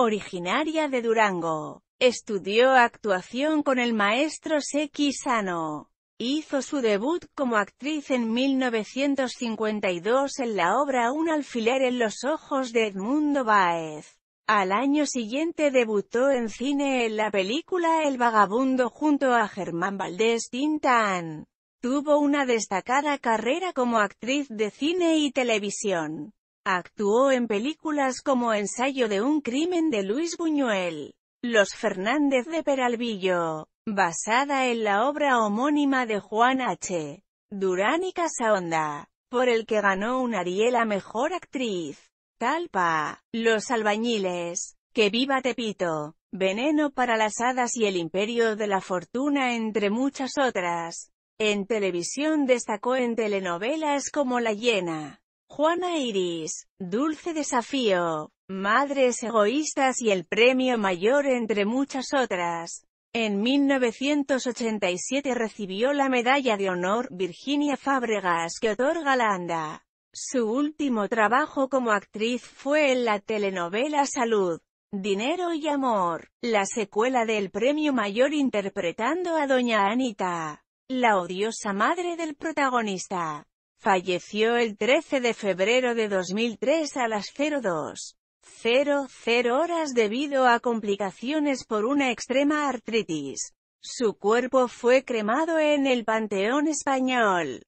Originaria de Durango. Estudió actuación con el maestro Seki Sano. Hizo su debut como actriz en 1952 en la obra Un alfiler en los ojos de Edmundo Báez. Al año siguiente debutó en cine en la película El vagabundo junto a Germán Valdés Tintán. Tuvo una destacada carrera como actriz de cine y televisión. Actuó en películas como Ensayo de un crimen de Luis Buñuel, Los Fernández de Peralvillo, basada en la obra homónima de Juan H. Durán y Casaonda, por el que ganó un Ariel a Mejor Actriz. Talpa, Los Albañiles, Que Viva Tepito, Veneno para las Hadas y El Imperio de la Fortuna entre muchas otras. En televisión destacó en telenovelas como La Hiena, Juana Iris, Dulce Desafío, Madres Egoístas y el Premio Mayor entre muchas otras. En 1987 recibió la Medalla de Honor Virginia Fábregas que otorga la ANDA. Su último trabajo como actriz fue en la telenovela Salud, Dinero y Amor, la secuela del Premio Mayor interpretando a Doña Anita, la odiosa madre del protagonista. Falleció el 13 de febrero de 2003 a las 02.00 horas debido a complicaciones por una extrema artritis. Su cuerpo fue cremado en el Panteón Español.